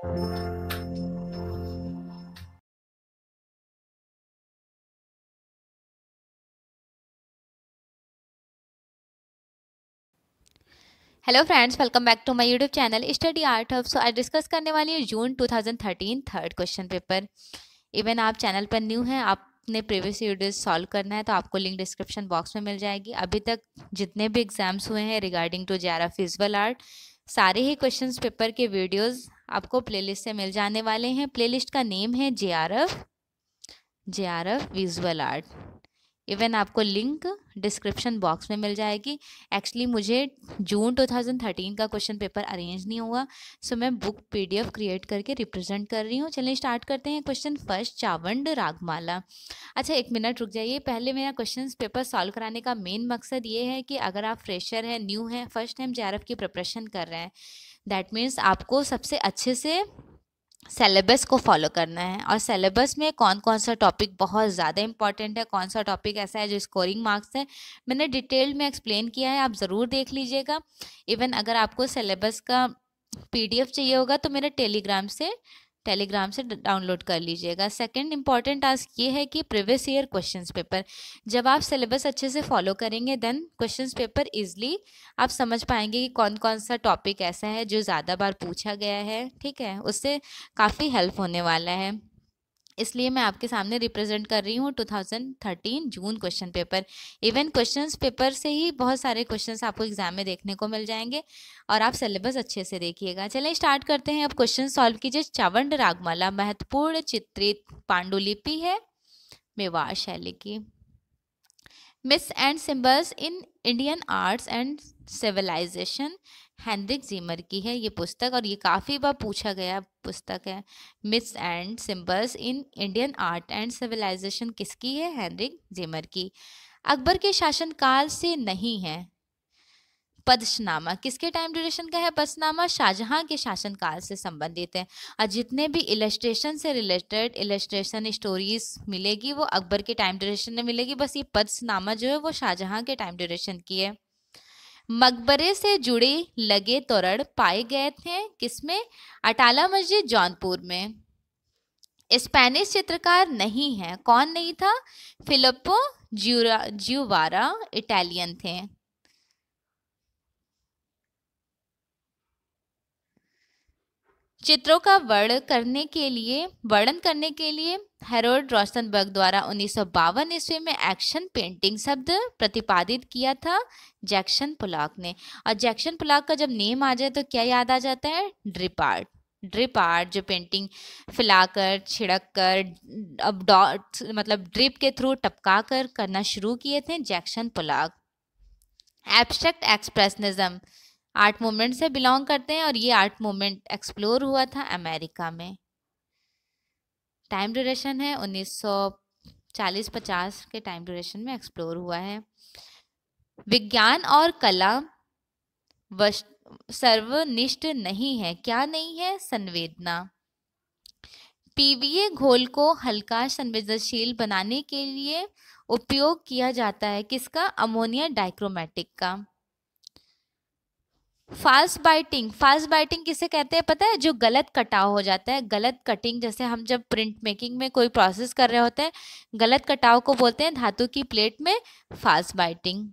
hello friends welcome back to my YouTube channel study art of so आज discuss करने वाली है June 2013 third question paper even आप channel पर new हैं आपने प्रीवियस वीडियोज सॉल्व करना है तो आपको लिंक डिस्क्रिप्शन बॉक्स में मिल जाएगी अभी तक जितने भी एग्जाम्स हुए हैं regarding to JRF visual art सारे ही क्वेश्चंस पेपर के वीडियोस आपको प्लेलिस्ट से मिल जाने वाले हैं प्लेलिस्ट का नेम है J R F J R F visual art even आपको लिंक डिस्क्रिप्शन बॉक्स में मिल जाएगी एक्चुअली मुझे जून 2013 का क्वेश्चन पेपर अरेंज नहीं हुआ सो मैं बुक पीडीएफ क्रिएट करके रिप्रेजेंट कर रही हूँ चलिए स्टार्ट करते हैं क्वेश्चन फर्स्ट चावंड रागमाला अच्छा एक मिनट रुक जाइए पहले मेरा क्वेश्चन पेपर सॉल्व कराने का मेन मकसद ये है कि अगर आप फ्रेशर हैं न्यू हैं फर्स्ट टाइम जे की प्रिपरेशन कर रहे हैं दैट मीन्स आपको सबसे अच्छे से सेलेबस को फॉलो करना है और सेलेबस में कौन कौन सा टॉपिक बहुत ज़्यादा इंपॉर्टेंट है कौन सा टॉपिक ऐसा है जो स्कोरिंग मार्क्स है मैंने डिटेल में एक्सप्लेन किया है आप ज़रूर देख लीजिएगा इवन अगर आपको सेलेबस का पीडीएफ चाहिए होगा तो मेरे टेलीग्राम से टेलीग्राम से डाउनलोड कर लीजिएगा सेकंड इम्पॉर्टेंट टास्क ये है कि प्रीवियस ईयर क्वेश्चंस पेपर जब आप सिलेबस अच्छे से फॉलो करेंगे देन क्वेश्चंस पेपर इजली आप समझ पाएंगे कि कौन कौन सा टॉपिक ऐसा है जो ज़्यादा बार पूछा गया है ठीक है उससे काफ़ी हेल्प होने वाला है इसलिए मैं आपके सामने रिप्रेजेंट कर रही हूँ 2013 June question paper even questions paper से ही बहुत सारे क्वेश्चंस आपको एग्जाम में देखने को मिल जाएंगे और आप सिलेबस अच्छे से देखिएगा चलिए स्टार्ट करते हैं अब क्वेश्चन सॉल्व कीजिए चावंड रागमाला महत्वपूर्ण चित्रित पांडुलिपि है मेवा शैली की myths and symbols in Indian arts and civilization Heinrich Zimmer की है ये पुस्तक और ये काफ़ी बार पूछा गया पुस्तक है myths and symbols in Indian art and civilization किसकी है हैंनरिक जीमर की अकबर के शासनकाल से नहीं है पदशनामा किसके टाइम ड्यूरेशन का है पदशनामा शाहजहां के शासनकाल से संबंधित है और जितने भी इलेस्ट्रेशन से रिलेटेड इलेस्ट्रेशन स्टोरीज मिलेगी वो अकबर के टाइम ड्यूरेशन में मिलेगी बस ये पदशनामा जो है वो शाहजहां के टाइम ड्यूरेशन की है मकबरे से जुड़े लगे तोरण पाए गए थे किसमें अटाला मस्जिद जौनपुर में स्पेनिश चित्रकार नहीं है कौन नहीं था फिलिपो ज्यूरा ज्यूवारा इटालियन थे चित्रों का वर्ण करने के लिए वर्णन करने के लिए हेरोल्ड रोशनबर्ग द्वारा उन्नीस ईस्वी में एक्शन पेंटिंग शब्द प्रतिपादित किया था जैक्शन पुलाक ने और जैक्शन पुलाक का जब नेम आ जाए तो क्या याद आ जाता है ड्रिप आर्ट ड्रिप आर्ट जो पेंटिंग फैलाकर छिड़क कर अब डॉट मतलब ड्रिप के थ्रू टपका कर करना शुरू किए थे Jackson Pollock abstract expressionism art movement से बिलोंग करते हैं और ये आर्ट मूवमेंट एक्सप्लोर हुआ था अमेरिका में टाइम ड्यूरेशन है 1940-50 के टाइम ड्यूरेशन में एक्सप्लोर हुआ है विज्ञान और कला सर्वनिष्ठ नहीं है क्या नहीं है संवेदना पीवीए घोल को हल्का संवेदनशील बनाने के लिए उपयोग किया जाता है किसका अमोनिया डाइक्रोमेटिक का फास्ट बाइटिंग फास्ट बाइटिंग किसे कहते हैं पता है जो गलत कटाव हो जाता है गलत कटिंग जैसे हम जब प्रिंट मेकिंग में कोई प्रोसेस कर रहे होते हैं गलत कटाव को बोलते हैं धातु की प्लेट में फास्ट बाइटिंग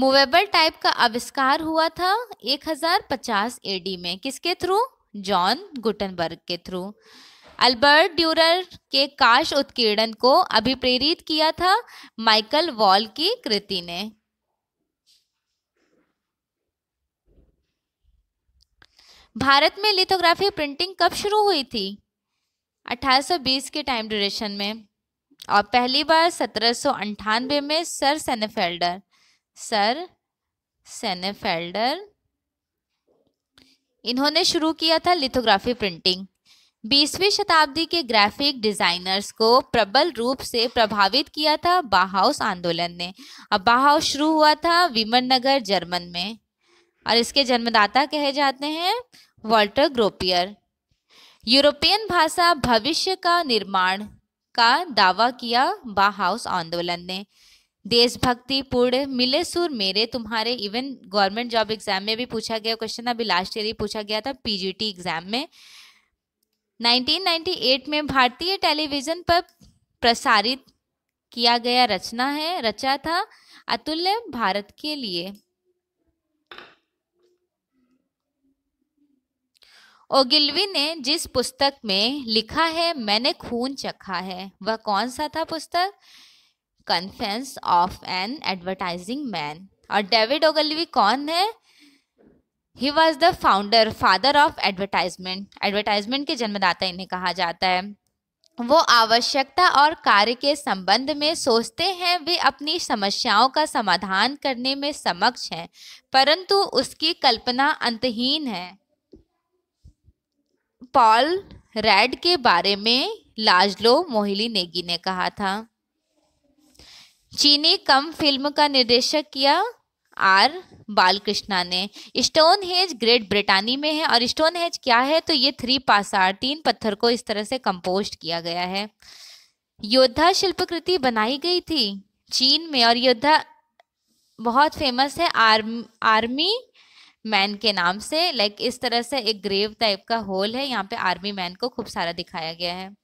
मूवेबल टाइप का आविष्कार हुआ था 1050 एडी में किसके थ्रू जॉन गुटनबर्ग के थ्रू अल्बर्ट ड्यूरर के काश उत्कीर्णन को अभिप्रेरित किया था माइकल वॉल की कृति ने भारत में लिथोग्राफी प्रिंटिंग कब शुरू हुई थी 1820 के टाइम ड्यूरेशन में और पहली बार सत्रह में सर सेनेफेल्डर सर सेनेफेल्डर इन्होंने शुरू किया था लिथोग्राफी प्रिंटिंग 20वीं शताब्दी के ग्राफिक डिजाइनर्स को प्रबल रूप से प्रभावित किया था बाहाउस आंदोलन ने अब बाहाउस शुरू हुआ था विमन नगर जर्मन में और इसके जन्मदाता कहे जाते हैं वॉल्टर ग्रोपियर यूरोपियन भाषा भविष्य का निर्माण का दावा किया बा हाउस आंदोलन ने देशभक्ति पूर्ण मिले सुर मेरे तुम्हारे इवन गवर्नमेंट जॉब एग्जाम में भी पूछा गया क्वेश्चन अभी लास्ट ईयर ही पूछा गया था पीजीटी एग्जाम में 1998 में भारतीय टेलीविजन पर प्रसारित किया गया रचना है रचा था अतुल्य भारत के लिए ओगिलवी ने जिस पुस्तक में लिखा है मैंने खून चखा है वह कौन सा था पुस्तक confessions of an advertising man और डेविड ओगलवी कौन है he was the founder father of advertisement advertisement के जन्मदाता इन्हें कहा जाता है वो आवश्यकता और कार्य के संबंध में सोचते हैं वे अपनी समस्याओं का समाधान करने में समक्ष हैं परंतु उसकी कल्पना अंतहीन है पॉल रेड के बारे में लाजलो मोहिली नेगी ने कहा था चीनी कम फिल्म का निर्देशक किया आर बालकृष्णा ने स्टोन हेज ग्रेट ब्रिटानी में है और स्टोन हेज क्या है तो ये थ्री पासार तीन पत्थर को इस तरह से कंपोस्ट किया गया है योद्धा शिल्पकृति बनाई गई थी चीन में और योद्धा बहुत फेमस है आर्म आर्मी मैन के नाम से लाइक इस तरह से एक ग्रेव टाइप का होल है यहाँ पे आर्मी मैन को खूब सारा दिखाया गया है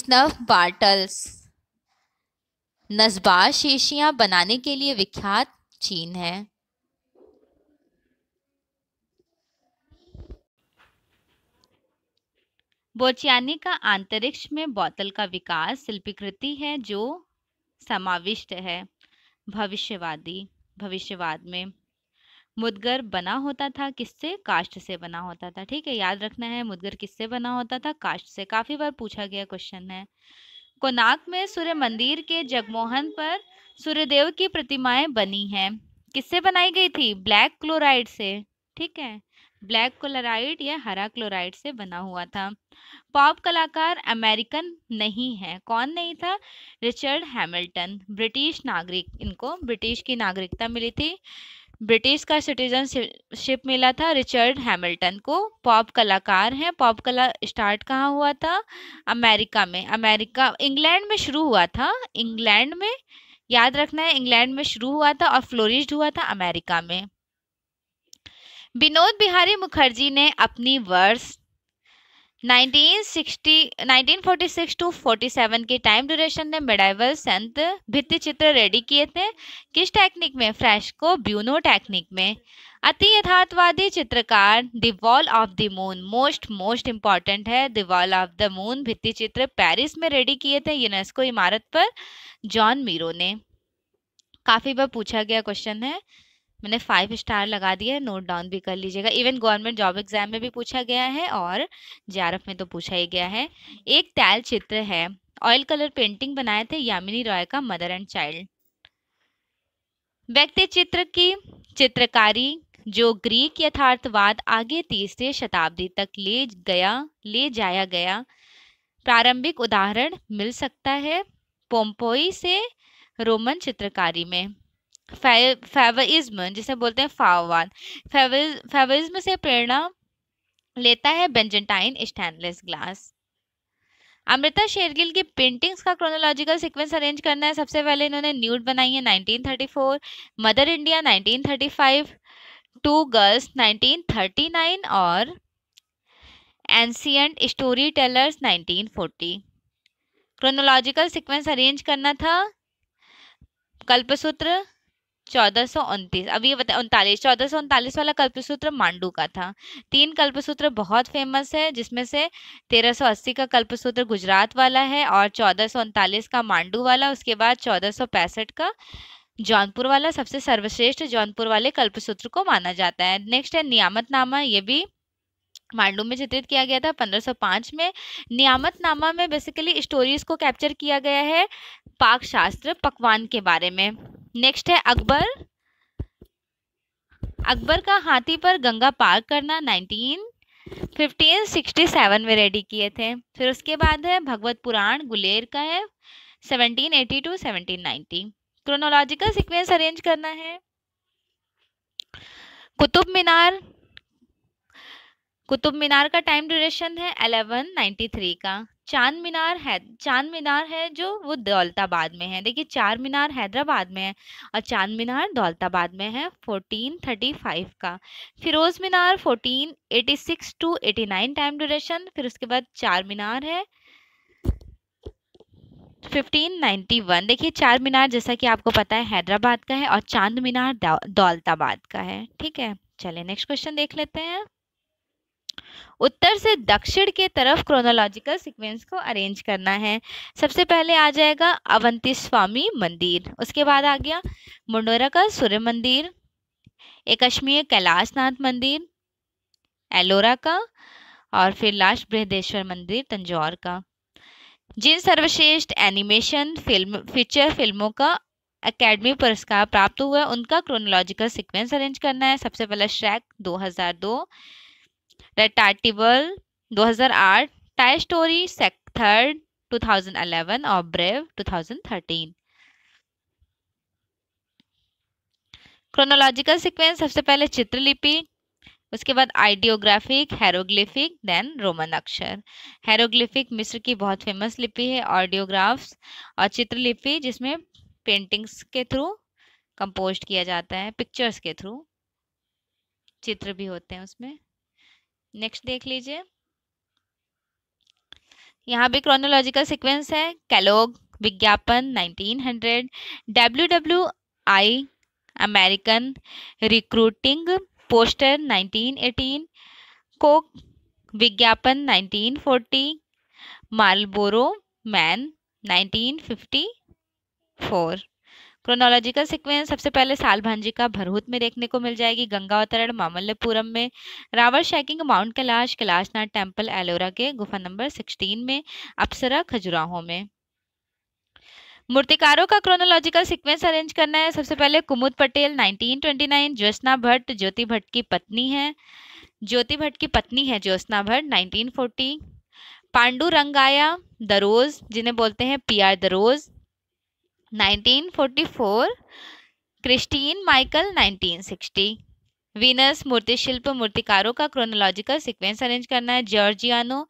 स्नफ बार्टल्स नजबा शीशियां बनाने के लिए विख्यात चीन है बोचियानी का अंतरिक्ष में बोतल का विकास शिल्पीकृति है जो समाविष्ट है भविष्यवादी भविष्यवाद में मुदगर बना होता था किससे काष्ट से बना होता था ठीक है याद रखना है मुदगर किससे बना होता था काष्ट से काफ़ी बार पूछा गया क्वेश्चन है कोनाक में सूर्य मंदिर के जगमोहन पर सूर्यदेव की प्रतिमाएं बनी हैं किससे बनाई गई थी ब्लैक क्लोराइड से ठीक है ब्लैक क्लोराइड या हरा क्लोराइड से बना हुआ था पॉप कलाकार अमेरिकन नहीं है कौन नहीं था रिचर्ड हैमिल्टन ब्रिटिश नागरिक इनको ब्रिटिश की नागरिकता मिली थी ब्रिटिश का सिटीजनशिप मिला था रिचर्ड हैमिल्टन को पॉप कलाकार हैं पॉप कला स्टार्ट कहाँ हुआ था अमेरिका में अमेरिका इंग्लैंड में शुरू हुआ था इंग्लैंड में याद रखना है इंग्लैंड में शुरू हुआ था और फ्लोरिश हुआ था अमेरिका में विनोद बिहारी मुखर्जी ने अपनी वर्ष 1960 1946 टू 47 के टाइम ड्यूरेशन में मेडाइवल संत भित्ति चित्र रेडी किए थे किस टेक्निक में फ्रेस्को ब्यूनो टेक्निक में अति यथार्थवादी चित्रकार the wall of the moon most most important है the wall of the moon भित्ति चित्र पेरिस में रेडी किए थे यूनेस्को इमारत पर जॉन मीरो ने काफ़ी बार पूछा गया क्वेश्चन है मैंने फाइव स्टार लगा दिया है नोट डाउन भी कर लीजिएगा इवन गवर्नमेंट जॉब एग्जाम में भी पूछा गया है और जे में तो पूछा ही गया है एक तैल चित्र है ऑयल कलर पेंटिंग बनाए थे यामिनी रॉय का मदर एंड चाइल्ड व्यक्ति चित्र की चित्रकारी जो ग्रीक यथार्थवाद आगे तीसरे शताब्दी तक ले गया ले जाया गया प्रारंभिक उदाहरण मिल सकता है पोम्पोई से रोमन चित्रकारी में फेवरिज्म जिसे बोलते हैं फावान फेवरिज्म से प्रेरणा लेता है Byzantine stainless glass Amrita Shergil की पेंटिंग्स का क्रोनोलॉजिकल सीक्वेंस अरेंज करना है सबसे पहले इन्होंने न्यूड बनाई है 1934 मदर इंडिया 1935 टू गर्ल्स 1939 और ancient story tellers 1940 chronological sequence arrange करना था कल्पसूत्र चौदह सौ उनतीस अब ये बता उनतालीस चौदह सौ उनतालीस वाला कल्पसूत्र मांडू का था तीन कल्पसूत्र बहुत फेमस है जिसमें से तेरह सौ अस्सी का कल्पसूत्र गुजरात वाला है और चौदह सौ उनतालीस का मांडू वाला उसके बाद चौदह सौ पैंसठ का जौनपुर वाला सबसे सर्वश्रेष्ठ जौनपुर वाले कल्पसूत्र को माना जाता है नेक्स्ट है नियामत नामा ये भी मांडू में चित्रित किया गया था 1505 में नियामत में बेसिकली स्टोरीज को कैप्चर किया गया है पाक शास्त्र पकवान के बारे में नेक्स्ट है अकबर अकबर का हाथी पर गंगा पार करना 19 1567 में रेडी किए थे फिर उसके बाद है भगवत पुराण गुलेर का है 1782 टू 1790 क्रोनोलॉजिकल सीक्वेंस अरेंज करना है कुतुब मीनार कुतुब मीनार का टाइम ड्यूरेशन है 1193 का चांद मीनार है चांद मीनार है जो वो दौलताबाद में है देखिए चार मीनार हैदराबाद में है और चांद मीनार दौलताबाद में है 1435 का Firoz Minar 1486 to 89 time duration फिर उसके बाद चार मीनार है 1591 देखिए चार मीनार जैसा कि आपको पता है हैदराबाद का है और चांद मीनार दौलताबाद का है ठीक है चलिए नेक्स्ट क्वेश्चन देख लेते हैं उत्तर से दक्षिण के तरफ क्रोनोलॉजिकल सीक्वेंस को अरेंज करना है सबसे पहले आ जाएगा अवंती स्वामी मंदिर उसके बाद आ गया मुंडोरा का सूर्य मंदिर एकश्मीय कैलाशनाथ मंदिर एलोरा का और फिर लास्ट बृहदेश्वर मंदिर तंजौर का जिन सर्वश्रेष्ठ एनिमेशन फिल्म फीचर फिल्मों का एकेडमी पुरस्कार प्राप्त हुआ है उनका क्रोनोलॉजिकल सीक्वेंस अरेंज करना है सबसे पहला Shrek 2002 Ratatouille 2008 Toy Story third 2011 और ब्रेव 2013 क्रोनोलॉजिकल सीक्वेंस सबसे पहले चित्रलिपि उसके बाद आइडियोग्राफिक हेरोग्लिफिक देन रोमन अक्षर हेरोग्लिफिक मिस्र की बहुत फेमस लिपि है ऑडियोग्राफ्स और चित्रलिपि जिसमें पेंटिंग्स के थ्रू कंपोज किया जाता है पिक्चर्स के थ्रू चित्र भी होते हैं उसमें नेक्स्ट देख लीजिए यहाँ भी क्रोनोलॉजिकल सीक्वेंस है कैलोग विज्ञापन 1900 W W I American recruiting poster 1918 Coke विज्ञापन 1940 मालबोरो मैन 1954 क्रोनोलॉजिकल सिक्वेंस सबसे पहले साल भांजी का भरहूत में देखने को मिल जाएगी गंगा मामल्लपुरम में Ravana shaking mount Kailash Kailashnath temple Ellora के गुफा नंबर सिक्सटीन में अप्सरा खजुराहो में मूर्तिकारों का क्रोनोलॉजिकल सीक्वेंस अरेंज करना है सबसे पहले कुमुद पटेल 1929 ज्योत्ना भट्ट ज्योति भट्ट की पत्नी है ज्योति भट्ट की पत्नी है ज्योत्ना भट्ट 1940 पांडु रंगाया दरोज जिन्हें बोलते हैं P R Daroz 1944 Christine Michael 1960 Venus मूर्तिशिल्प मूर्तिकारों का क्रोनोलॉजिकल सीक्वेंस अरेंज करना है जॉर्जियानो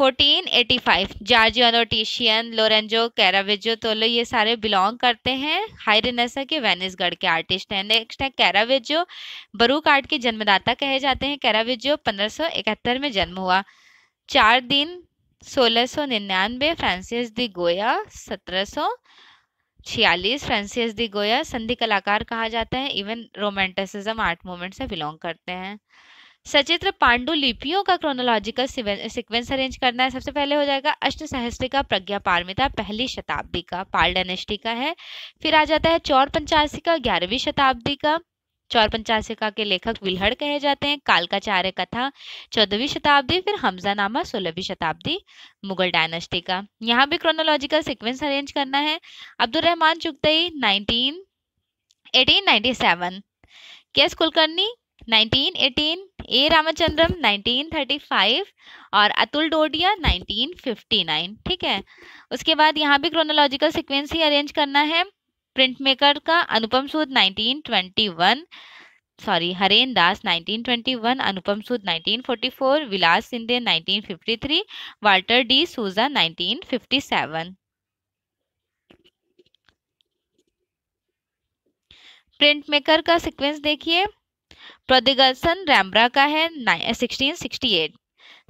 1485 जॉर्जियानो टीशियन लोरेंजो कैरावेजो तोलो ये सारे बिलोंग करते हैं हाई के वेनिसगढ़ के आर्टिस्ट हैं नेक्स्ट है कैरावेजो बरूक आर्ट के जन्मदाता कहे जाते हैं कैरावेजो पंद्रह में जन्म हुआ चार दिन सोलह सौ निन्यानवे फ्रांसिस दी गोया सत्रह छियालीस फ्रांसिस दी गोया संधि कलाकार कहा जाता है इवन रोमांटिसिज्म आर्ट मूवमेंट से बिलोंग करते हैं सचित्र पांडुलिपियों का क्रोनोलॉजिकल सिक्वेंस अरेंज करना है सबसे पहले हो जाएगा अष्ट सहस्त्रिका प्रज्ञा पारमिता पहली शताब्दी का पाल डायनेस्टी का है फिर आ जाता है चौर पंचासी का ग्यारहवीं शताब्दी का चौर पंचाशिका के लेखक विलहड़ कहे जाते हैं कालकाचार्य कथा चौदहवीं शताब्दी फिर हमजा नामा सोलहवीं शताब्दी मुगल डायनेस्टी का यहाँ भी क्रोनोलॉजिकल सिक्वेंस अरेंज करना है Abdul Rahman Chughtai nineteen eighteen ninety seven K S Kulkarni 1918, A Ramchandram 1935 और अतुल डोडिया 1959 ठीक है उसके बाद यहाँ भी क्रोनोलॉजिकल सिक्वेंस ही अरेंज करना है प्रिंट मेकर का Anupam Sood 1921 sorry Haren Das 1921 Anupam Sood 1944 Vilas Shinde 1953 Walter D Souza 1957 print maker का सीक्वेंस देखिए प्रदिगसन रैमरा का है 1668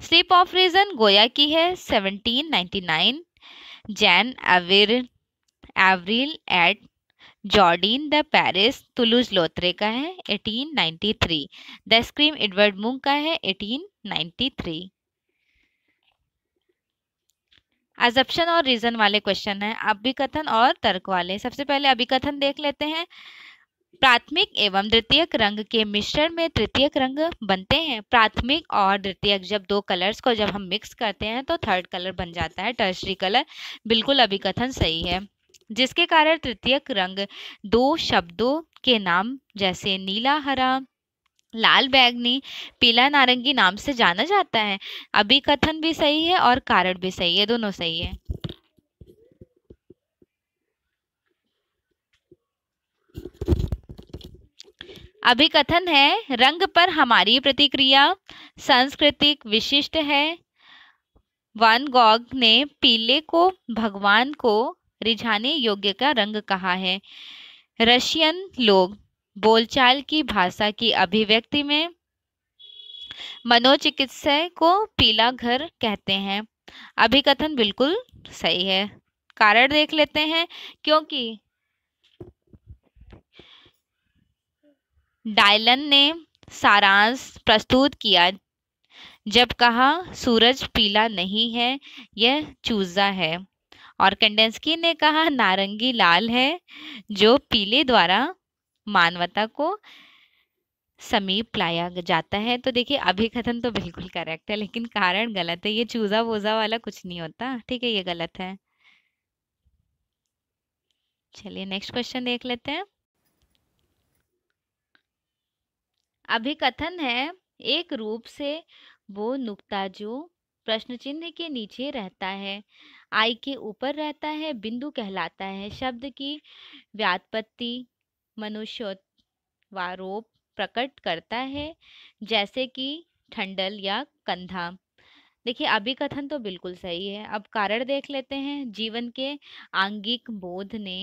स्लीप ऑफ रीजन गोया की है 1799 Jane Avril Avril at Jardin de Paris Toulouse Lautrec का है 1893 द स्क्रीम एडवर्ड मुंग का है 1893 एजप्शन और रीजन वाले क्वेश्चन हैं अभिकथन और तर्क वाले सबसे पहले अभिकथन देख लेते हैं प्राथमिक एवं द्वितीयक रंग के मिश्रण में तृतीयक रंग बनते हैं प्राथमिक और द्वितीयक जब दो कलर्स को जब हम मिक्स करते हैं तो थर्ड कलर बन जाता है टर्सरी कलर बिल्कुल अभिकथन सही है जिसके कारण तृतीयक रंग दो शब्दों के नाम जैसे नीला हरा लाल बैगनी पीला नारंगी नाम से जाना जाता है अभी कथन भी सही है और कारण भी सही है दोनों सही है अभी कथन है रंग पर हमारी प्रतिक्रिया सांस्कृतिक विशिष्ट है वन गॉग ने पीले को भगवान को रिझाने योग्य का रंग कहा है रशियन लोग बोलचाल की भाषा की अभिव्यक्ति में मनोचिकित्सा को पीला घर कहते हैं अभिकथन बिल्कुल सही है कारण देख लेते हैं क्योंकि डायलन ने सारांश प्रस्तुत किया जब कहा सूरज पीला नहीं है यह चूजा है और कंडेंसकी ने कहा नारंगी लाल है जो पीले द्वारा मानवता को समीप लाया जाता है तो देखिए अभिकथन तो बिल्कुल करेक्ट है लेकिन कारण गलत है ये चूजा वोजा वाला कुछ नहीं होता ठीक है ये गलत है चलिए नेक्स्ट क्वेश्चन देख लेते हैं अभिकथन है एक रूप से वो नुक्ता जो प्रश्न चिन्ह के नीचे रहता है आई के ऊपर रहता है बिंदु कहलाता है शब्द की मनुष्य वारोप प्रकट करता है जैसे कि ठंडल या कंधा देखिए अभी कथन तो बिल्कुल सही है अब कारण देख लेते हैं जीवन के आंगिक बोध ने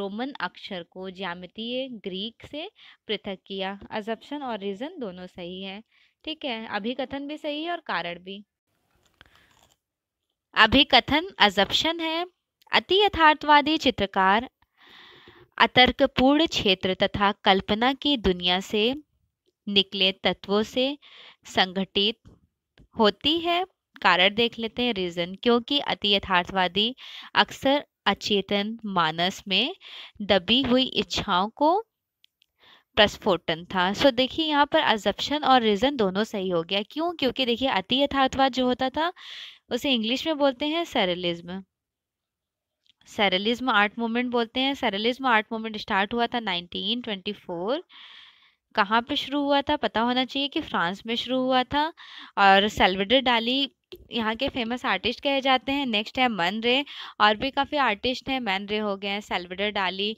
रोमन अक्षर को ज्यामितीय ग्रीक से पृथक किया अजप्शन और रीजन दोनों सही है ठीक है अभिकथन भी सही है और कारण भी अभिकथन अजप्शन है अति यथार्थवादी चित्रकार अतर्कपूर्ण क्षेत्र तथा कल्पना की दुनिया से निकले तत्वों से संगठित होती है कारण देख लेते हैं रीजन क्योंकि अति यथार्थवादी अक्सर अचेतन मानस में दबी हुई इच्छाओं को प्रस्फोटन था सो देखिए यहाँ पर अजप्शन और रीजन दोनों सही हो गया क्यों क्योंकि देखिए अति यथार्थवाद जो होता था उसे इंग्लिश में बोलते हैं सैरलिज्म सैरलिज्म आर्ट मूवमेंट बोलते हैं सैरलिज्म आर्ट मूवमेंट स्टार्ट हुआ था 1924 कहाँ पे शुरू हुआ था पता होना चाहिए कि फ्रांस में शुरू हुआ था और सेल्वेडर डाली यहाँ के फेमस आर्टिस्ट कहे जाते हैं नेक्स्ट है मन रे और भी काफ़ी आर्टिस्ट हैं मन रे हो गए हैं सेल्वेडर डाली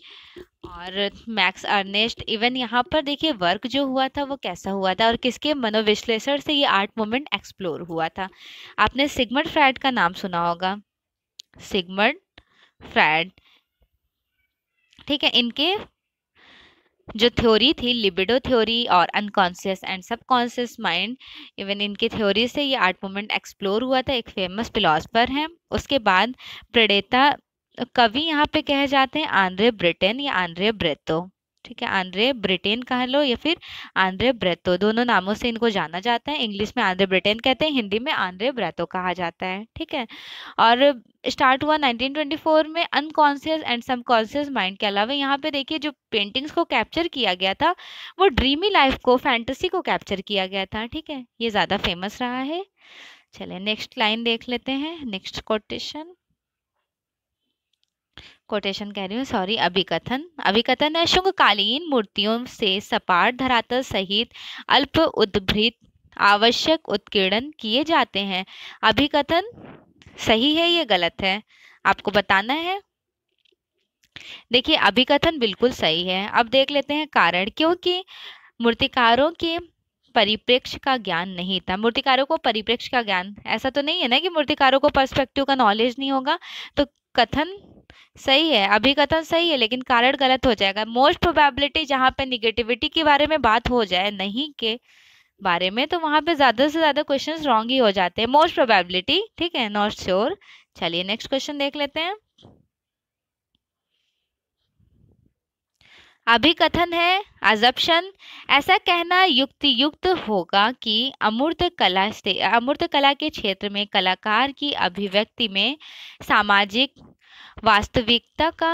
और मैक्स अर्नेस्ट इवन यहाँ पर देखिए वर्क जो हुआ था वो कैसा हुआ था और किसके मनोविश्लेषण से ये आर्ट मोमेंट एक्सप्लोर हुआ था आपने सिगमंड फ्रैड का नाम सुना होगा सिगमंड फ्रैड ठीक है इनके जो थ्योरी थी लिबिडो थ्योरी और unconscious and subconscious mind even इनकी थ्योरी से ये आर्ट मोमेंट एक्सप्लोर हुआ था एक फेमस फिलासफर हैं उसके बाद प्रड़ेता कवि यहाँ पे कहे जाते हैं आंध्रे ब्रिटेन या आंध्रे ब्रेतो ठीक है आंध्रे ब्रिटेन कह लो या फिर आंध्रे ब्रेतो दोनों नामों से इनको जाना जाता है इंग्लिश में आंध्र ब्रिटेन कहते हैं हिंदी में आंध्रे ब्रेतो कहा जाता है ठीक है और स्टार्ट हुआ 1924 में अनकॉन्शियस एंड सबकॉन्शियस माइंड के अलावा यहाँ पे देखिए जो पेंटिंग्स को कैप्चर किया गया था वो ड्रीमी लाइफ को फैंटसी को कैप्चर किया गया था ठीक है ये ज़्यादा फेमस रहा है चले नेक्स्ट लाइन देख लेते हैं नेक्स्ट कोटेशन कोटेशन कह रही हूँ सॉरी अभिकथन अभिकथन है शुंगकालीन मूर्तियों से सपाट धरातल सहित अल्प उद्भृत आवश्यक उत्कीर्ण किए जाते हैं अभिकथन सही है या गलत है आपको बताना है देखिए अभिकथन बिल्कुल सही है अब देख लेते हैं कारण क्योंकि मूर्तिकारों के परिप्रेक्ष्य का ज्ञान नहीं था मूर्तिकारों को परिप्रेक्ष्य का ज्ञान ऐसा तो नहीं है ना कि मूर्तिकारों को पर्सपेक्टिव का नॉलेज नहीं होगा तो कथन सही है अभी कथन तो सही है लेकिन कारण गलत हो जाएगा मोस्ट प्रोबेबिलिटी जहाँ पे निगेटिविटी के बारे में बात हो जाए नहीं के बारे में तो वहां पे ज़्यादा से ज़्यादा क्वेश्चन रॉन्ग ही हो जाते हैं मोस्ट प्रोबेबिलिटी ठीक है नॉट श्योर चलिए नेक्स्ट क्वेश्चन देख लेते हैं अभी कथन है अजप्शन ऐसा कहना युक्ति युक्त होगा कि अमूर्त कला से अमूर्त कला के क्षेत्र में कलाकार की अभिव्यक्ति में सामाजिक वास्तविकता का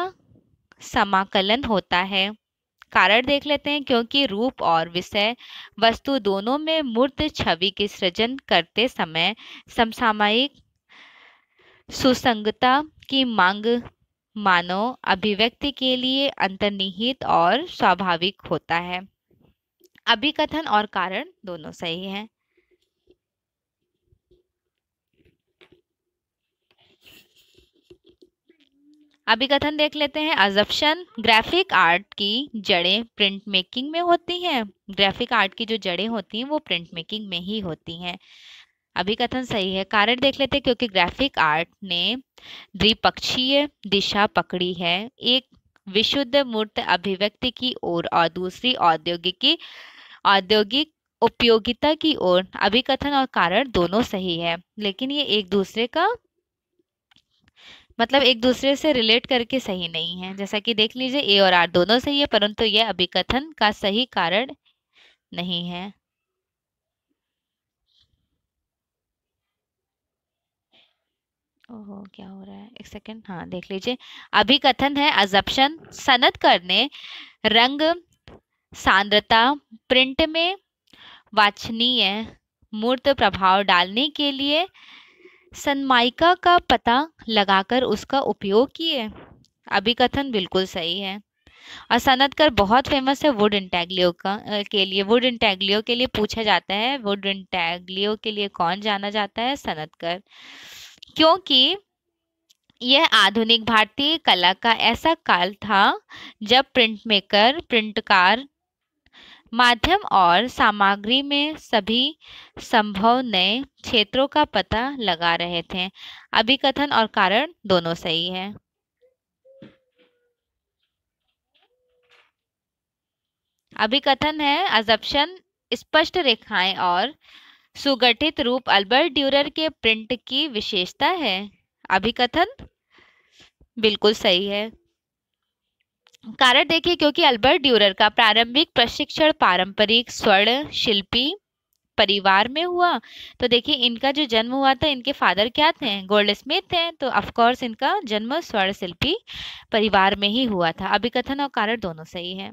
समाकलन होता है कारण देख लेते हैं क्योंकि रूप और विषय वस्तु दोनों में मूर्त छवि के सृजन करते समय समसामयिक सुसंगता की मांग मानव अभिव्यक्ति के लिए अंतर्निहित और स्वाभाविक होता है अभिकथन और कारण दोनों सही हैं अभी कथन देख लेते हैं अजप्शन ग्राफिक आर्ट की जड़ें प्रिंट मेकिंग में होती हैं ग्राफिक आर्ट की जो जड़ें होती हैं वो प्रिंट मेकिंग में ही होती हैं अभी कथन सही है कारण देख लेते हैं क्योंकि ग्राफिक आर्ट ने द्विपक्षीय दिशा पकड़ी है एक विशुद्ध मूर्त अभिव्यक्ति की ओर और दूसरी औद्योगिकी औद्योगिक उपयोगिता की ओर अभिकथन और कारण दोनों सही है लेकिन ये एक दूसरे का मतलब एक दूसरे से रिलेट करके सही नहीं है जैसा कि देख लीजिए ए और आर दोनों सही है परंतु यह अभिकथन का सही कारण नहीं है ओहो क्या हो रहा है एक सेकेंड हाँ देख लीजिए अभिकथन है अजप्शन सनत करने रंग सांद्रता प्रिंट में वाचनीय मूर्त प्रभाव डालने के लिए सनमाइका का पता लगाकर उसका उपयोग किए अभी कथन बिल्कुल सही है और सनतकर बहुत फेमस है वुड इंटैग्लियो का के लिए वुड इंटैग्लियो के लिए पूछा जाता है वुड इंटैग्लियो के लिए कौन जाना जाता है सनतकर क्योंकि यह आधुनिक भारतीय कला का ऐसा काल था जब प्रिंट मेकर प्रिंटकार माध्यम और सामग्री में सभी संभव नए क्षेत्रों का पता लगा रहे थे अभिकथन और कारण दोनों सही है अभिकथन है अजप्शन स्पष्ट रेखाएं और सुगठित रूप अल्बर्ट ड्यूरर के प्रिंट की विशेषता है अभिकथन बिल्कुल सही है कारण देखिए क्योंकि अल्बर्ट ड्यूरर का प्रारंभिक प्रशिक्षण पारंपरिक स्वर्ण शिल्पी परिवार में हुआ तो देखिए इनका जो जन्म हुआ था इनके फादर क्या थे गोल्ड स्मिथ थे तो ऑफकोर्स इनका जन्म स्वर्ण शिल्पी परिवार में ही हुआ था अभी कथन और कारण दोनों सही है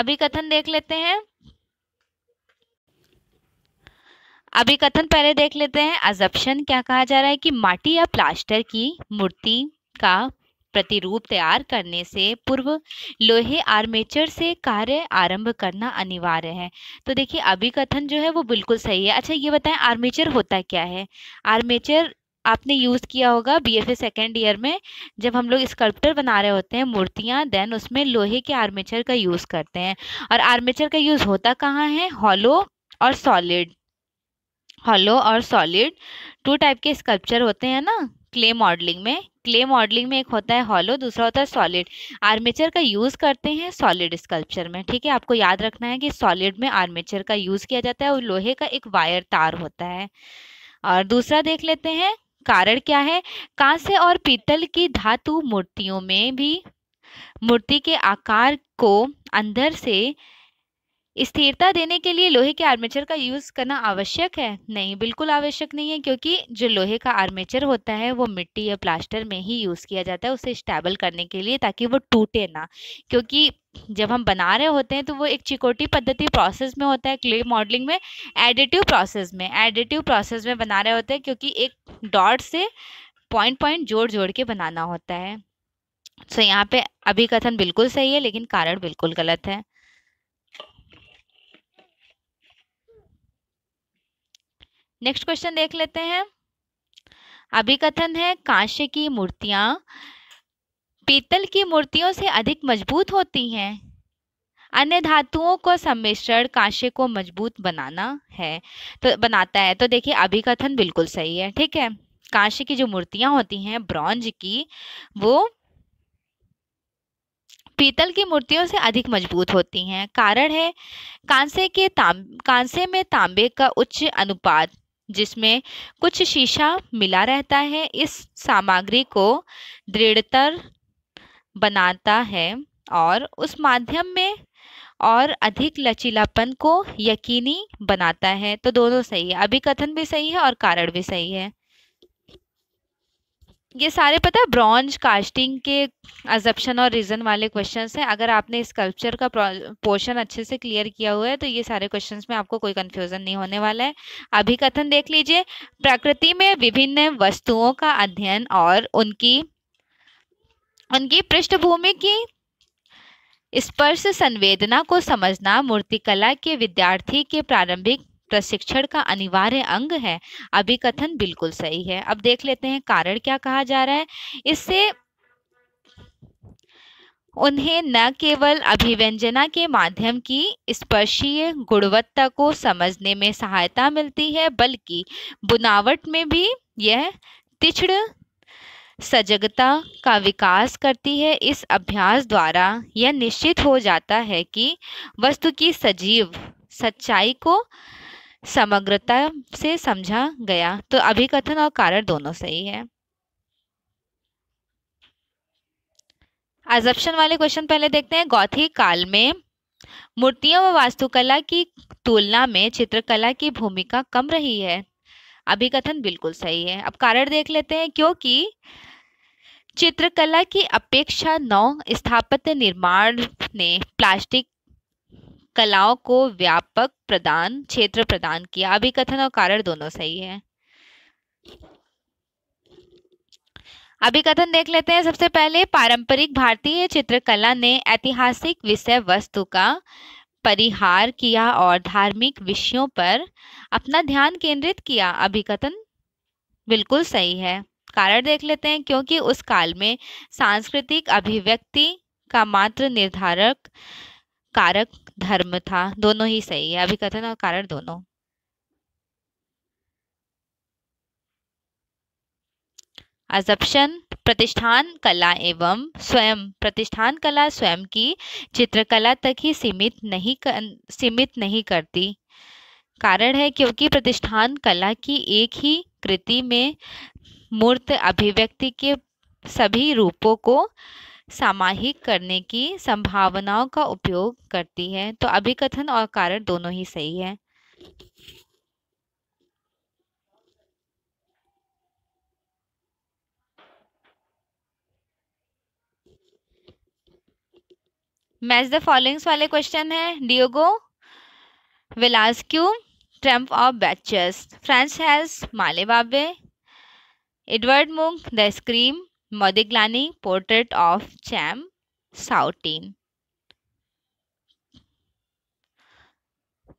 अभी कथन देख लेते हैं अभी कथन पहले देख लेते हैं अजप्शन क्या कहा जा रहा है कि माटी या प्लास्टर की मूर्ति का प्रतिरूप तैयार करने से पूर्व लोहे आर्मेचर से कार्य आरंभ करना अनिवार्य है तो देखिए अभी कथन जो है वो बिल्कुल सही है अच्छा ये बताएं आर्मेचर होता क्या है आर्मेचर आपने यूज़ किया होगा B F A second year में जब हम लोग स्कल्प्टर बना रहे होते हैं मूर्तियाँ देन उसमें लोहे के आर्मेचर का यूज़ करते हैं और आर्मेचर का यूज़ होता कहाँ है हॉलो और सॉलिड हॉलो और सॉलिड टू टाइप के स्कल्पचर होते हैं ना क्ले मॉडलिंग में क्ले मॉडलिंग में एक होता है हॉलो दूसरा होता है सॉलिड आर्मेचर का यूज़ करते हैं सॉलिड स्कल्पचर में ठीक है आपको याद रखना है कि सॉलिड में आर्मेचर का यूज़ किया जाता है और लोहे का एक वायर तार होता है और दूसरा देख लेते हैं कारण क्या है कांसे और पीतल की धातु मूर्तियों में भी मूर्ति के आकार को अंदर से स्थिरता देने के लिए लोहे के आर्मेचर का यूज़ करना आवश्यक है नहीं बिल्कुल आवश्यक नहीं है क्योंकि जो लोहे का आर्मेचर होता है वो मिट्टी या प्लास्टर में ही यूज़ किया जाता है उसे स्टेबल करने के लिए ताकि वो टूटे ना क्योंकि जब हम बना रहे होते हैं तो वो एक चिकोटी पद्धति प्रोसेस में होता है क्ले मॉडलिंग में एडिटिव प्रोसेस में एडिटिव प्रोसेस में बना रहे होते हैं क्योंकि एक डॉट से पॉइंट पॉइंट जोड़ जोड़ के बनाना होता है सो so, यहाँ पे अभी कथन बिल्कुल सही है लेकिन कारण बिल्कुल गलत है नेक्स्ट क्वेश्चन देख लेते हैं अभिकथन है कांस्य की मूर्तियां पीतल की मूर्तियों से अधिक मजबूत होती हैं अन्य धातुओं को सम्मिश्रण कांस्य को मजबूत बनाना है तो बनाता है तो देखिए अभिकथन बिल्कुल सही है ठीक है कांस्य की जो मूर्तियां होती हैं ब्रॉन्ज की वो पीतल की मूर्तियों से अधिक मजबूत होती हैं कारण है कांसे के ताम कांसे में तांबे का उच्च अनुपात जिसमें कुछ शीशा मिला रहता है इस सामग्री को दृढ़तर बनाता है और उस माध्यम में और अधिक लचीलापन को यकीनी बनाता है तो दोनों सही है अभिकथन भी सही है और कारण भी सही है ये सारे पता है ब्रॉन्ज कास्टिंग के अजप्शन और रीज़न वाले क्वेश्चंस हैं अगर आपने स्कल्पचर का पोर्शन अच्छे से क्लियर किया हुआ है तो ये सारे क्वेश्चंस में आपको कोई कन्फ्यूज़न नहीं होने वाला है अभी कथन देख लीजिए प्रकृति में विभिन्न वस्तुओं का अध्ययन और उनकी उनकी पृष्ठभूमि की स्पर्श संवेदना को समझना मूर्तिकला के विद्यार्थी के प्रारंभिक प्रशिक्षण का अनिवार्य अंग है अभी कथन बिल्कुल सही है अब देख लेते हैं कारण क्या कहा जा रहा है इससे उन्हें न केवल अभिव्यंजना के माध्यम की स्पर्शीय गुणवत्ता को समझने में सहायता मिलती है बल्कि बुनावट में भी यह तिछड़ सजगता का विकास करती है इस अभ्यास द्वारा यह निश्चित हो जाता है कि वस्तु की सजीव सच्चाई को समग्रता से समझा गया तो अभिकथन और कारण दोनों सही है अजप्शन वाले क्वेश्चन पहले देखते हैं गौथी काल में मूर्तियों व वास्तुकला की तुलना में चित्रकला की भूमिका कम रही है अभिकथन बिल्कुल सही है अब कारण देख लेते हैं क्योंकि चित्रकला की अपेक्षा नौ स्थापत्य निर्माण ने प्लास्टिक कलाओं को व्यापक प्रदान क्षेत्र प्रदान किया अभी कथन और कारण दोनों सही है अभी कथन देख लेते हैं सबसे पहले पारंपरिक भारतीय चित्रकला ने ऐतिहासिक विषय वस्तु का परिहार किया और धार्मिक विषयों पर अपना ध्यान केंद्रित किया अभिकथन बिल्कुल सही है कारण देख लेते हैं क्योंकि उस काल में सांस्कृतिक अभिव्यक्ति का मात्र निर्धारक कारक धर्म था दोनों ही सही है अभी कथन और कारण दोनों अजप्शन प्रतिष्ठान कला एवं स्वयं प्रतिष्ठान कला स्वयं की चित्रकला तक ही सीमित नहीं कर, सीमित नहीं करती कारण है क्योंकि प्रतिष्ठान कला की एक ही कृति में मूर्त अभिव्यक्ति के सभी रूपों को सामाहिक करने की संभावनाओं का उपयोग करती है तो अभिकथन और कारण दोनों ही सही है मैच द फॉलोइंग्स वाले क्वेश्चन है Diego Velazquez triumph of Bacchus Frans Hals Malle Babbe Edward Munch the Scream Modigliani portrait of Chaim Soutine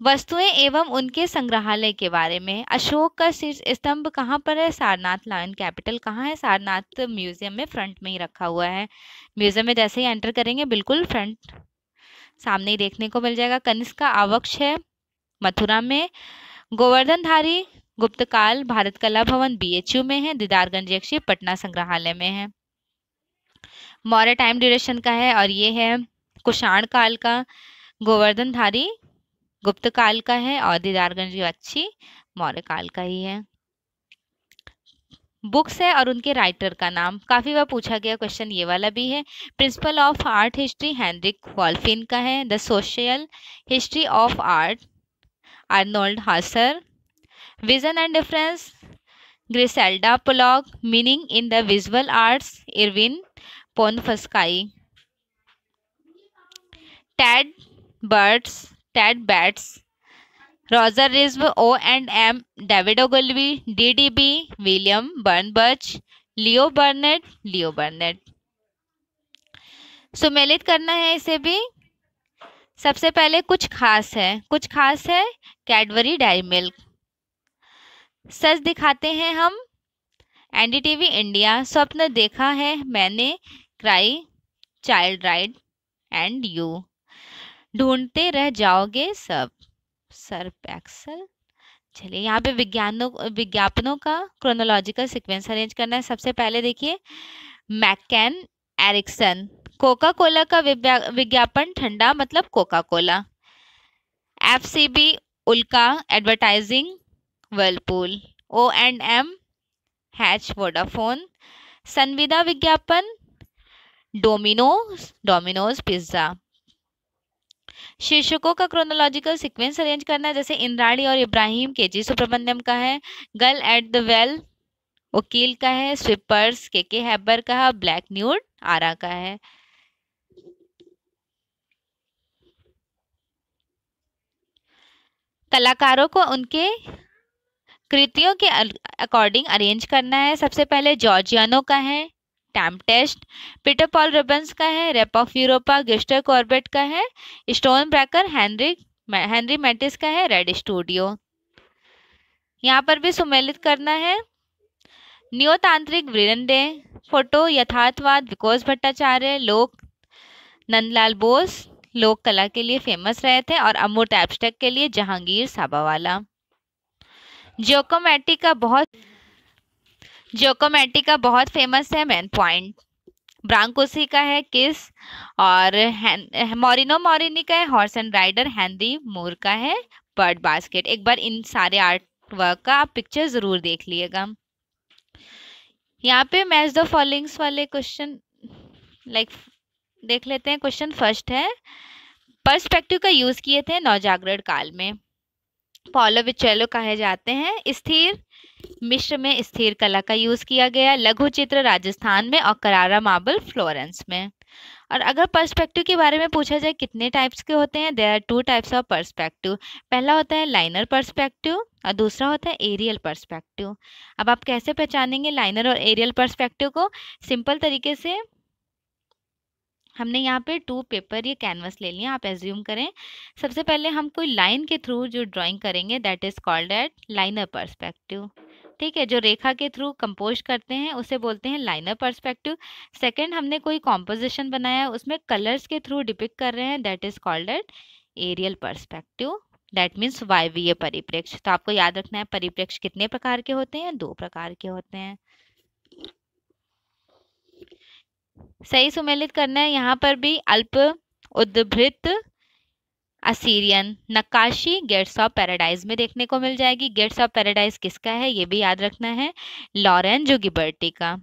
वस्तुएं एवं उनके संग्रहालय के बारे में अशोक का शीर्ष स्तंभ कहाँ पर है सारनाथ लायन कैपिटल कहाँ है सारनाथ म्यूजियम में फ्रंट में ही रखा हुआ है म्यूजियम में जैसे ही एंटर करेंगे बिल्कुल फ्रंट सामने ही देखने को मिल जाएगा कनिष्क का अवक्ष है मथुरा में गोवर्धनधारी गुप्तकाल भारत कला भवन बीएचयू में है दीदारगंज यक्ष पटना संग्रहालय में है मौर्य टाइम ड्यूरेशन का है और ये है कुषाण काल का गोवर्धनधारी गुप्त काल का है और दीदारगंज अच्छी मौर्य काल का ही है बुक्स है और उनके राइटर का नाम काफ़ी बार पूछा गया क्वेश्चन ये वाला भी है principle of art history Heinrich Wolfflin का है the social history of art Arnold Hauser vision and difference Griselda Pollock meaning in the visual arts Erwin Panofsky Ted Bates Ted Bates Rosser Reeves O and M David Ogilvy D D B William Bernbach Leo Burnett Leo Burnett सुमेलित करना है इसे भी सबसे पहले कुछ खास है कुछ खास है कैडबरी डायरी मिल्क सच दिखाते हैं हम एनडीटीवी इंडिया स्वप्न देखा है मैंने CRY child rights and you ढूंढते रह जाओगे सब सर एक्सल चलिए यहाँ पे विज्ञानों विज्ञापनों का क्रोनोलॉजिकल सीक्वेंस अरेंज करना है सबसे पहले देखिए मैकैन एरिक्सन कोका कोला का विज्ञापन ठंडा मतलब Coca Cola F C B Ulka advertising Whirlpool O and M Hutch Vodafone संविदा विज्ञापन डोमिनो डोमिनोज पिज्ज़ा शीर्षकों का क्रोनोलॉजिकल सीक्वेंस अरेंज करना है जैसे इंद्राणी और इब्राहिम के जी सुब्रमण्यम का है गर्ल एट द वेल वकील का है स्विपर्स के के हैबर का है ब्लैक न्यूड आरा का है कलाकारों को उनके कृतियों के अकॉर्डिंग अरेंज करना है सबसे पहले जॉर्जियानो का है Tempest Peter Paul Rubens का है rape of Europa Gustave Courbet का है stone breaker Henri Henri Matisse का है रेड स्टूडियो यहाँ पर भी सुमेलित करना है नियोतांत्रिक डे फोटो यथार्थवाद विकोस भट्टाचार्य लोक नंदलाल बोस लोक कला के लिए फेमस रहे थे और अमूर्त एब्स्ट्रैक्ट के लिए जहांगीर साबावाला जोकोमेटिका बहुत जोकोमेटिका बहुत फेमस है मेन पॉइंट ब्रांकोसी का है किस और मोरिनो मोरिनी का है horse and rider Henry Moore का है बर्ड बास्केट एक बार इन सारे आर्ट वर्क का आप पिक्चर ज़रूर देख लीजिएगा यहाँ पे मैच द फॉलोइंग्स वाले क्वेश्चन लाइक देख लेते हैं क्वेश्चन फर्स्ट है पर्सपेक्टिव का यूज़ किए थे नवजागरण काल में पॉलोविचेलो कहे जाते हैं स्थिर मिश्र में स्थिर कला का यूज किया गया लघु चित्र राजस्थान में और करारा मार्बल फ्लोरेंस में और अगर पर्सपेक्टिव के बारे में पूछा जाए कितने टाइप्स के होते हैं there are two types of perspective पहला होता है लाइनर पर्सपेक्टिव और दूसरा होता है एरियल पर्सपेक्टिव अब आप कैसे पहचानेंगे लाइनर और एरियल पर्सपेक्टिव को सिंपल तरीके से हमने यहाँ पे टू पेपर या कैनवस ले लिया आप एज्यूम करें सबसे पहले हम कोई लाइन के थ्रू जो ड्राइंग करेंगे that is called at linear perspective ठीक है जो रेखा के थ्रू कंपोज करते हैं उसे बोलते हैं लाइनर पर्सपेक्टिव सेकंड हमने कोई कॉम्पोजिशन बनाया उसमें कलर्स के थ्रू डिपिक कर रहे हैं that is called at aerial perspective that means a परिप्रेक्ष्य तो आपको याद रखना है परिप्रेक्ष्य कितने प्रकार के होते हैं दो प्रकार के होते हैं सही सुमेलित करना है यहाँ पर भी अल्प उद्भृत असीरियन नक्काशी गेट्स ऑफ पैराडाइज में देखने को मिल जाएगी गेट्स ऑफ पैराडाइज किसका है ये भी याद रखना है लॉरेंजो गिबर्टी का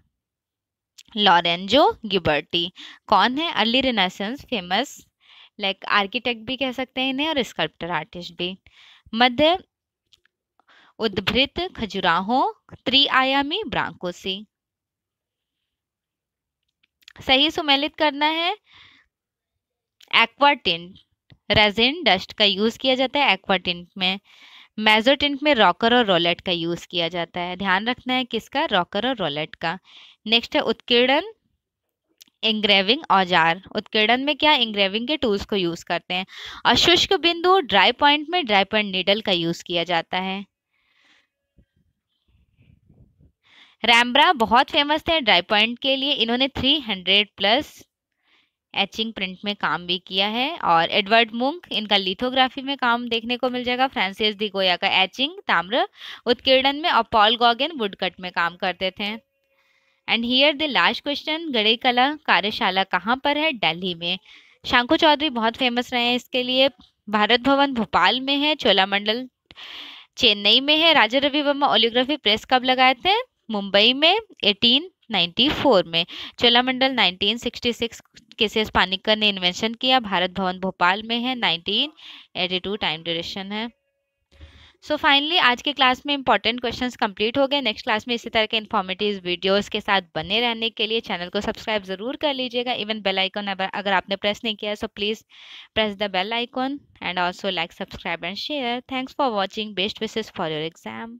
लॉरेंजो गिबर्टी कौन है early Renaissance famous like architect भी कह सकते हैं इन्हें और स्कल्प्टर आर्टिस्ट भी मध्य उद्भृत खजुराहो त्रिआयामी ब्रांकोसी सही सुमेलित करना है एक्वाटिन रेजिन डस्ट का यूज़ किया जाता है एक्वाटिंट में मेजोटिंट में रॉकर और रोलेट का यूज़ किया जाता है ध्यान रखना है किसका रॉकर और रोलेट का नेक्स्ट है उत्कीर्णन इंग्रेविंग औजार उत्कीर्णन में क्या इंग्रेविंग के टूल्स को यूज़ करते हैं और शुष्क बिंदु ड्राई पॉइंट में ड्राई पॉइंट नीडल का यूज़ किया जाता है रैमब्रा बहुत फेमस थे ड्राई पॉइंट के लिए इन्होंने 300 प्लस एचिंग प्रिंट में काम भी किया है और एडवर्ड मुंक इनका लिथोग्राफी में काम देखने को मिल जाएगा फ्रांसिस डी गोया का एचिंग ताम्र उत्कीर्णन में और पॉल गॉगन वुडकट में काम करते थे and here the last question गड़े कला कार्यशाला कहाँ पर है दिल्ली में शांकु चौधरी बहुत फेमस रहे हैं इसके लिए भारत भवन भोपाल में है चोलामंडल चेन्नई में है राजा रवि वर्मा ओलियोग्राफी प्रेस कब लगाए थे मुंबई में 1894 में चोलामंडल 1966 केसेस पानिकर ने इन्वेंशन किया भारत भवन भोपाल में है 1982 टाइम ड्यूरेशन है सो so फाइनली आज के क्लास में इंपॉर्टेंट क्वेश्चंस कंप्लीट हो गए नेक्स्ट क्लास में इसी तरह के इन्फॉर्मेटिव वीडियोस के साथ बने रहने के लिए चैनल को सब्सक्राइब जरूर कर लीजिएगा इवन बेल आइकॉन अगर आपने प्रेस नहीं किया so please press the bell icon and also like subscribe and share thanks for watching best wishes for your exam